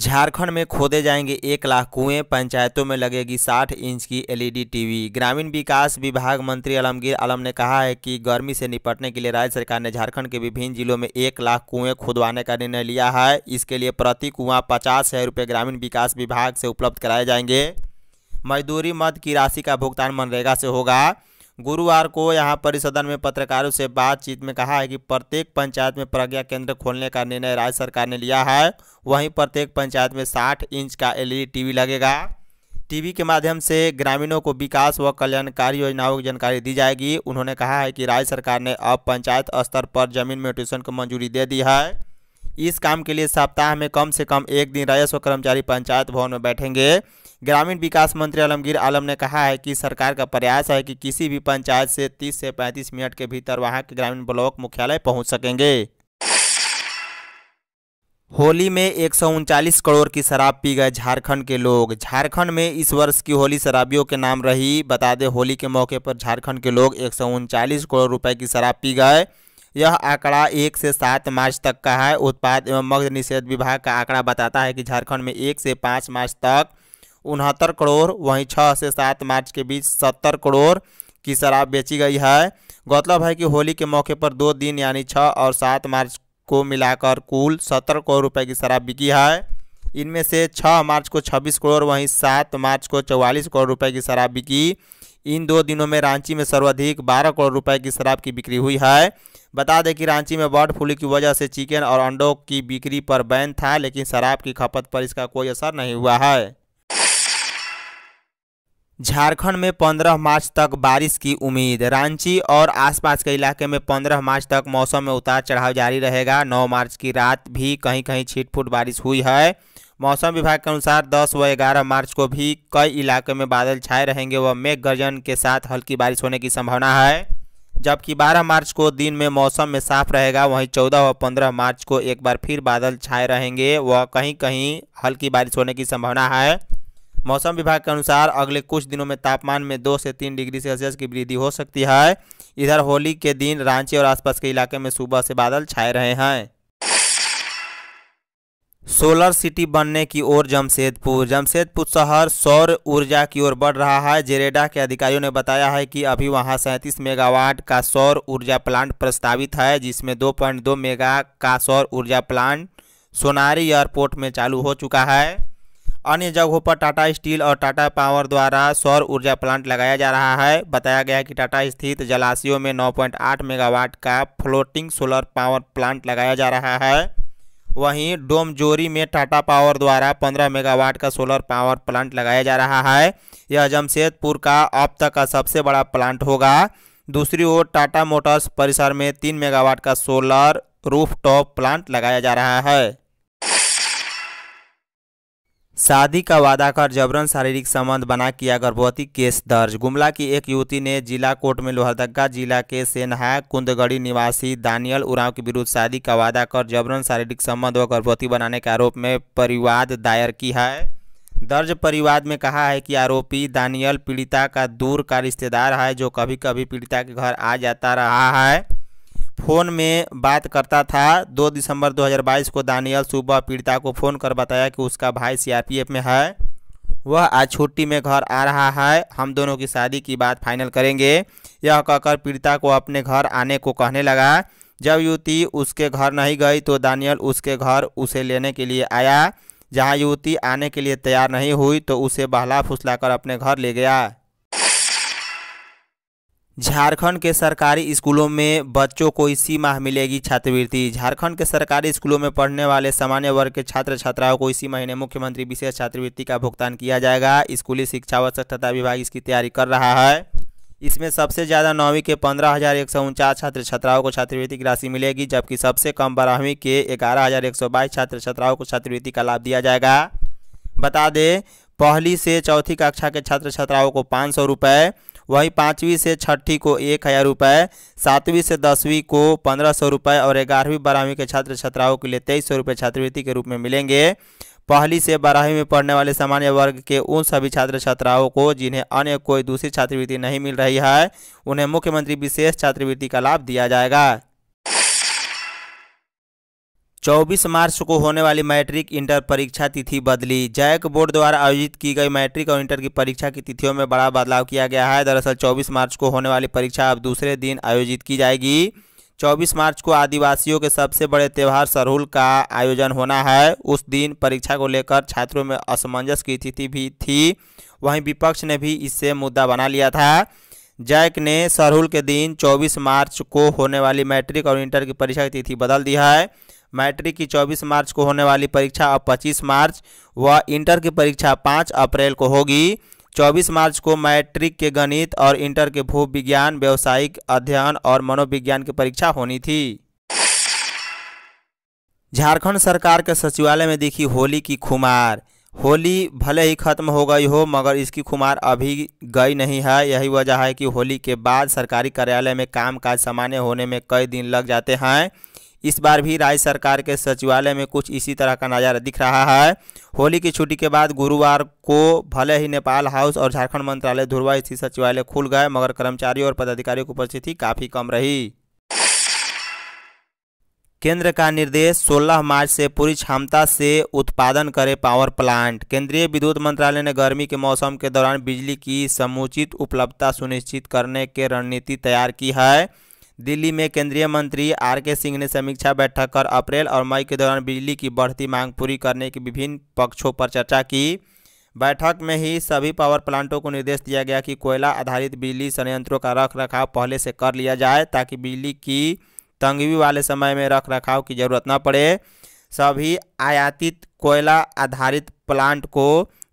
झारखंड में खोदे जाएंगे एक लाख कुएं पंचायतों में लगेगी 60 इंच की एलईडी टीवी ग्रामीण विकास विभाग मंत्री आलमगीर आलम ने कहा है कि गर्मी से निपटने के लिए राज्य सरकार ने झारखंड के विभिन्न जिलों में एक लाख कुएं खुदवाने का निर्णय लिया है इसके लिए प्रति कुआं पचास हजार रुपये ग्रामीण विकास विभाग से उपलब्ध कराए जाएंगे मजदूरी मद की राशि का भुगतान मनरेगा से होगा गुरुवार को यहाँ पर सदन में पत्रकारों से बातचीत में कहा है कि प्रत्येक पंचायत में प्रज्ञा केंद्र खोलने का निर्णय राज्य सरकार ने लिया है वहीं प्रत्येक पंचायत में साठ इंच का एलईडी टीवी लगेगा टीवी के माध्यम से ग्रामीणों को विकास व कल्याणकारी योजनाओं की जानकारी दी जाएगी उन्होंने कहा है कि राज्य सरकार ने अब पंचायत स्तर पर जमीन म्यूटेशन को मंजूरी दे दी है इस काम के लिए सप्ताह में कम से कम एक दिन राजस्व कर्मचारी पंचायत भवन में बैठेंगे ग्रामीण विकास मंत्री आलमगीर आलम ने कहा है कि सरकार का प्रयास है कि किसी भी पंचायत से 30 से 35 मिनट के भीतर वहां के ग्रामीण ब्लॉक मुख्यालय पहुंच सकेंगे होली में एक करोड़ की शराब पी गए झारखंड के लोग झारखंड में इस वर्ष की होली शराबियों के नाम रही बता दें होली के मौके पर झारखंड के लोग एक करोड़ रुपए की शराब पी गए यह आंकड़ा एक से सात मार्च तक का है उत्पाद एवं मग्ध निषेध विभाग का आंकड़ा बताता है कि झारखंड में एक से पाँच मार्च तक उनहत्तर करोड़ वहीं छः से सात मार्च के बीच सत्तर करोड़ की शराब बेची गई है गौरतलब है कि होली के मौके पर दो दिन यानी छः और सात मार्च को मिलाकर कुल सत्तर करोड़ रुपए की शराब बिकी है इनमें से छः मार्च को छब्बीस करोड़ वहीं सात मार्च को चौवालीस करोड़ रुपए की शराब बिकी इन दो दिनों में रांची में सर्वाधिक बारह करोड़ रुपए की शराब की बिक्री हुई है बता दें कि रांची में बर्ड फ्लू की वजह से चिकन और अंडों की बिक्री पर बैन था लेकिन शराब की खपत पर इसका कोई असर नहीं हुआ है झारखंड में 15 मार्च तक बारिश की उम्मीद रांची और आसपास के इलाके में 15 मार्च तक मौसम में उतार चढ़ाव जारी रहेगा 9 मार्च की रात भी कहीं कहीं छिटफुट बारिश हुई है मौसम विभाग के अनुसार 10 व 11 मार्च को भी कई इलाके में बादल छाए रहेंगे व मेघ गर्जन के साथ हल्की बारिश होने की संभावना है जबकि 12 मार्च को दिन में मौसम में साफ रहेगा वहीं 14 व 15 मार्च को एक बार फिर बादल छाए रहेंगे व कहीं कहीं हल्की बारिश होने की संभावना है मौसम विभाग के अनुसार अगले कुछ दिनों में तापमान में दो से तीन डिग्री सेल्सियस की वृद्धि हो सकती है इधर होली के दिन रांची और आसपास के इलाके में सुबह से बादल छाए रहे हैं सोलर सिटी बनने की ओर जमशेदपुर जमशेदपुर शहर सौर ऊर्जा की ओर बढ़ रहा है जेरेडा के अधिकारियों ने बताया है कि अभी वहां सैंतीस मेगावाट का सौर ऊर्जा प्लांट प्रस्तावित है जिसमें 2.2 मेगा का सौर ऊर्जा प्लांट सोनारी एयरपोर्ट में चालू हो चुका है अन्य जगहों पर टाटा स्टील और टाटा पावर द्वारा सौर ऊर्जा प्लांट लगाया जा रहा है बताया गया है कि टाटा स्थित जलाशयों में 9.8 मेगावाट का फ्लोटिंग सोलर पावर प्लांट लगाया जा रहा है वहीं डोमजोरी में टाटा पावर द्वारा 15 मेगावाट का सोलर पावर प्लांट लगाया जा रहा है यह जमशेदपुर का अब तक का सबसे बड़ा प्लांट होगा दूसरी ओर टाटा मोटर्स परिसर में तीन मेगावाट का सोलर रूफ प्लांट लगाया जा रहा है शादी का वादा कर जबरन शारीरिक संबंध बना किया गर्भवती केस दर्ज गुमला की एक युवती ने जिला कोर्ट में लोहरदगा जिला के सेनहा कुंदगढ़ी निवासी दानियल उरांव के विरुद्ध शादी का वादा कर जबरन शारीरिक संबंध व गर्भवती बनाने के आरोप में परिवाद दायर की है दर्ज परिवाद में कहा है कि आरोपी दानियल पीड़िता का दूर का रिश्तेदार है जो कभी कभी पीड़िता के घर आ जाता रहा है फ़ोन में बात करता था 2 दिसंबर 2022 को दानियल सुबह पीड़िता को फ़ोन कर बताया कि उसका भाई सीआरपीएफ में है वह आज छुट्टी में घर आ रहा है हम दोनों की शादी की बात फाइनल करेंगे यह कहकर पीड़िता को अपने घर आने को कहने लगा जब युवती उसके घर नहीं गई तो दानियल उसके घर उसे लेने के लिए आया जहां युवती आने के लिए तैयार नहीं हुई तो उसे बहला कर अपने घर ले गया झारखंड के सरकारी स्कूलों में बच्चों को इसी माह मिलेगी छात्रवृत्ति झारखंड के सरकारी स्कूलों में पढ़ने वाले सामान्य वर्ग के छात्र छात्राओं को इसी महीने मुख्यमंत्री विशेष छात्रवृत्ति का भुगतान किया जाएगा स्कूली शिक्षा व स्वच्छता विभाग इसकी तैयारी कर रहा है इसमें सबसे ज़्यादा नौवीं के पंद्रह हज़ार एक सौ उनचास छात्र छात्राओं को छात्रवृत्ति की राशि मिलेगी जबकि सबसे कम बारहवीं के ग्यारह हज़ार एक सौ बाईस छात्र छात्राओं को छात्रवृत्ति का लाभ दिया जाएगा बता दें पहली से चौथी कक्षा के छात्र छात्राओं को पाँच सौ रुपये वहीं पाँचवीं से छठी को एक हज़ार रुपये सातवीं से दसवीं को पंद्रह सौ रुपये और ग्यारहवीं बारहवीं के छात्र छात्राओं के लिए तेईस सौ रुपये छात्रवृत्ति के रूप में मिलेंगे पहली से बारहवीं में पढ़ने वाले सामान्य वर्ग के उन सभी छात्र छात्राओं को जिन्हें अन्य कोई दूसरी छात्रवृत्ति नहीं मिल रही है उन्हें मुख्यमंत्री विशेष छात्रवृत्ति का लाभ दिया जाएगा 24 मार्च को होने वाली मैट्रिक इंटर परीक्षा तिथि बदली जैक बोर्ड द्वारा आयोजित की गई मैट्रिक और इंटर की परीक्षा की तिथियों में बड़ा बदलाव किया गया है दरअसल 24 मार्च को होने वाली परीक्षा अब दूसरे दिन आयोजित की जाएगी 24 मार्च को आदिवासियों के सबसे बड़े त्यौहार सरहुल का आयोजन होना है उस दिन परीक्षा को लेकर छात्रों में असमंजस की स्थिति भी थी वहीं विपक्ष ने भी इससे मुद्दा बना लिया था जैक ने सरहुल के दिन 24 मार्च को होने वाली मैट्रिक और इंटर की परीक्षा की तिथि बदल दी है मैट्रिक की 24 मार्च को होने वाली परीक्षा अब 25 मार्च व इंटर की परीक्षा 5 अप्रैल को होगी 24 मार्च को मैट्रिक के गणित और इंटर के भू विज्ञान व्यावसायिक अध्ययन और मनोविज्ञान की परीक्षा होनी थी झारखंड सरकार के सचिवालय में दिखी होली की खुमार होली भले ही खत्म हो गई हो मगर इसकी खुमार अभी गई नहीं है यही वजह है कि होली के बाद सरकारी कार्यालय में कामकाज सामान्य होने में कई दिन लग जाते हैं इस बार भी राज्य सरकार के सचिवालय में कुछ इसी तरह का नज़ारा दिख रहा है होली की छुट्टी के बाद गुरुवार को भले ही नेपाल हाउस और झारखंड मंत्रालय धुरवा स्थित सचिवालय खुल गए मगर कर्मचारियों और पदाधिकारियों की उपस्थिति काफ़ी कम रही केंद्र का निर्देश 16 मार्च से पूरी क्षमता से उत्पादन करे पावर प्लांट केंद्रीय विद्युत मंत्रालय ने गर्मी के मौसम के दौरान बिजली की समुचित उपलब्धता सुनिश्चित करने के रणनीति तैयार की है दिल्ली में केंद्रीय मंत्री आर के सिंह ने समीक्षा बैठक कर अप्रैल और मई के दौरान बिजली की बढ़ती मांग पूरी करने के विभिन्न पक्षों पर चर्चा की बैठक में ही सभी पावर प्लांटों को निर्देश दिया गया कि कोयला आधारित बिजली संयंत्रों का रख रखाव पहले से कर लिया जाए ताकि बिजली की तंगी वाले समय में रख रखाव की जरूरत न पड़े सभी आयातित कोयला आधारित प्लांट को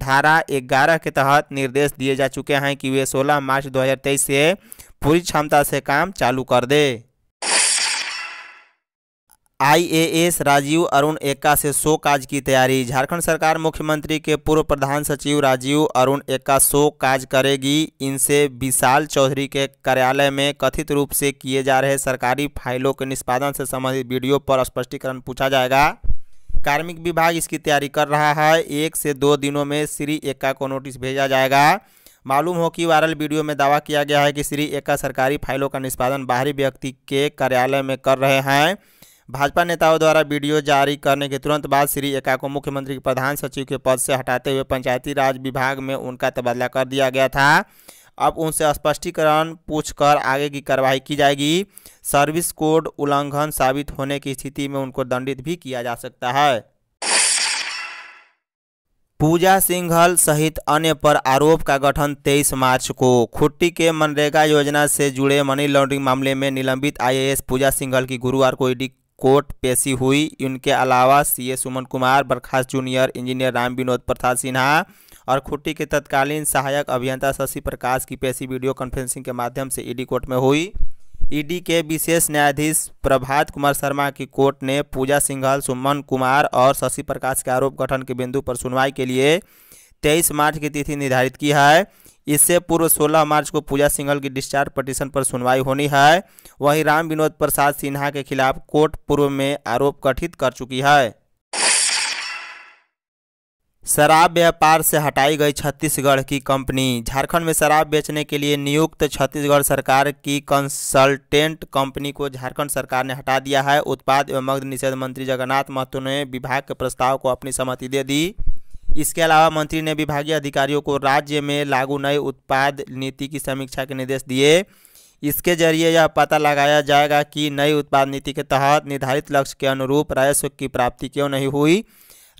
धारा 11 के तहत निर्देश दिए जा चुके हैं कि वे 16 मार्च 2023 से पूरी क्षमता से काम चालू कर दे आईएएस राजीव अरुण एक्का से शो काज की तैयारी झारखंड सरकार मुख्यमंत्री के पूर्व प्रधान सचिव राजीव अरुण एक्का शो काज करेगी इनसे विशाल चौधरी के कार्यालय में कथित रूप से किए जा रहे सरकारी फाइलों के निष्पादन से संबंधित वीडियो पर स्पष्टीकरण पूछा जाएगा कार्मिक विभाग इसकी तैयारी कर रहा है एक से दो दिनों में श्री एक्का को नोटिस भेजा जाएगा मालूम हो कि वायरल वीडियो में दावा किया गया है कि श्री एक्का सरकारी फाइलों का निष्पादन बाहरी व्यक्ति के कार्यालय में कर रहे हैं भाजपा नेताओं द्वारा वीडियो जारी करने के तुरंत बाद श्री एका को मुख्यमंत्री के प्रधान सचिव के पद से हटाते हुए पंचायती राज विभाग में उनका तबादला कर दिया गया था अब उनसे स्पष्टीकरण पूछकर आगे की कार्रवाई की जाएगी सर्विस कोड उल्लंघन साबित होने की स्थिति में उनको दंडित भी किया जा सकता है पूजा सिंघल सहित अन्य पर आरोप का गठन 23 मार्च को खुट्टी के मनरेगा योजना से जुड़े मनी लॉन्ड्रिंग मामले में निलंबित आईएएस पूजा सिंघल की गुरुवार को ईडी कोर्ट पेशी हुई इनके अलावा सीए सुमन कुमार बर्खास्त जूनियर इंजीनियर राम विनोद प्रसाद सिन्हा और खुट्टी के तत्कालीन सहायक अभियंता शशि प्रकाश की पेशी वीडियो कॉन्फ्रेंसिंग के माध्यम से ईडी कोर्ट में हुई ईडी के विशेष न्यायाधीश प्रभात कुमार शर्मा की कोर्ट ने पूजा सिंघल सुमन कुमार और शशि प्रकाश के आरोप गठन के बिंदु पर सुनवाई के लिए तेईस मार्च की तिथि निर्धारित की है इससे पूर्व 16 मार्च को पूजा सिंघल की डिस्चार्ज पटिशन पर सुनवाई होनी है वहीं राम विनोद प्रसाद सिन्हा के खिलाफ कोर्ट पूर्व में आरोप गठित कर चुकी है शराब व्यापार से हटाई गई छत्तीसगढ़ की कंपनी झारखंड में शराब बेचने के लिए नियुक्त छत्तीसगढ़ सरकार की कंसल्टेंट कंपनी को झारखंड सरकार ने हटा दिया है उत्पाद एवं मग्ध निषेध मंत्री जगन्नाथ महतो ने विभाग के प्रस्ताव को अपनी सहमति दे दी इसके अलावा मंत्री ने विभागीय अधिकारियों को राज्य में लागू नए उत्पाद नीति की समीक्षा के निर्देश दिए इसके जरिए यह पता लगाया जाएगा कि नई उत्पाद नीति के तहत निर्धारित लक्ष्य के अनुरूप राजस्व की प्राप्ति क्यों नहीं हुई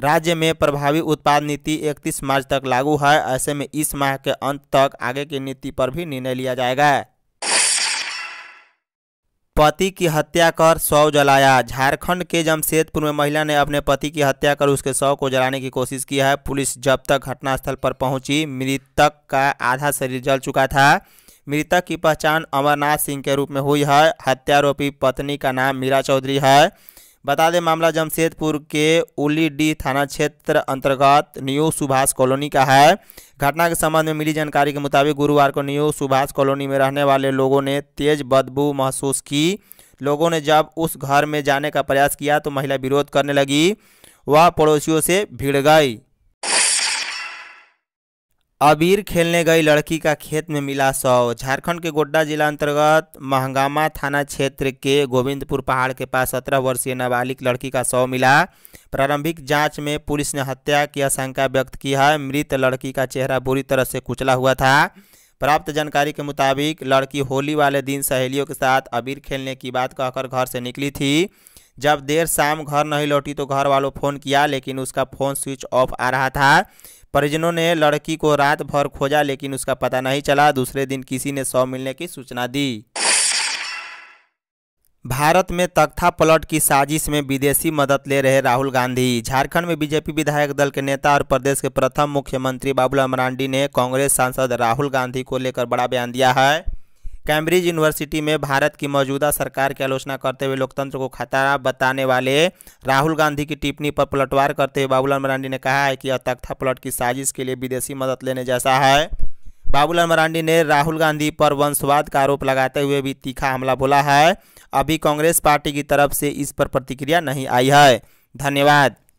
राज्य में प्रभावी उत्पाद नीति 31 मार्च तक लागू है ऐसे में इस माह के अंत तक आगे की नीति पर भी निर्णय लिया जाएगा पति की हत्या कर शव जलाया झारखंड के जमशेदपुर में महिला ने अपने पति की हत्या कर उसके शव को जलाने की कोशिश की है पुलिस जब तक घटनास्थल पर पहुंची मृतक का आधा शरीर जल चुका था मृतक की पहचान अमरनाथ सिंह के रूप में हुई है हत्यारोपी पत्नी का नाम मीरा चौधरी है बता दें मामला जमशेदपुर के उलीडी थाना क्षेत्र अंतर्गत न्यू सुभाष कॉलोनी का है घटना के संबंध में मिली जानकारी के मुताबिक गुरुवार को न्यू सुभाष कॉलोनी में रहने वाले लोगों ने तेज बदबू महसूस की लोगों ने जब उस घर में जाने का प्रयास किया तो महिला विरोध करने लगी वह पड़ोसियों से भिड़ गई अबीर खेलने गई लड़की का खेत में मिला शव झारखंड के गोड्डा जिला अंतर्गत महंगामा थाना क्षेत्र के गोविंदपुर पहाड़ के पास सत्रह वर्षीय नाबालिग लड़की का शव मिला प्रारंभिक जांच में पुलिस ने हत्या की आशंका व्यक्त की है मृत लड़की का चेहरा बुरी तरह से कुचला हुआ था प्राप्त जानकारी के मुताबिक लड़की होली वाले दिन सहेलियों के साथ अबीर खेलने की बात कहकर घर से निकली थी जब देर शाम घर नहीं लौटी तो घर वालों फ़ोन किया लेकिन उसका फ़ोन स्विच ऑफ आ रहा था परिजनों ने लड़की को रात भर खोजा लेकिन उसका पता नहीं चला दूसरे दिन किसी ने शव मिलने की सूचना दी भारत में तख्ता पलट की साजिश में विदेशी मदद ले रहे राहुल गांधी झारखंड में बीजेपी विधायक दल के नेता और प्रदेश के प्रथम मुख्यमंत्री बाबूलाल मरांडी ने कांग्रेस सांसद राहुल गांधी को लेकर बड़ा बयान दिया है कैम्ब्रिज यूनिवर्सिटी में भारत की मौजूदा सरकार की आलोचना करते हुए लोकतंत्र को खतरा बताने वाले राहुल गांधी की टिप्पणी पर पलटवार करते हुए बाबूलाल मरांडी ने कहा है कि यह तख्ता पलट की साजिश के लिए विदेशी मदद लेने जैसा है बाबूलाल मरांडी ने राहुल गांधी पर वंशवाद का आरोप लगाते हुए भी तीखा हमला बोला है अभी कांग्रेस पार्टी की तरफ से इस पर प्रतिक्रिया नहीं आई है धन्यवाद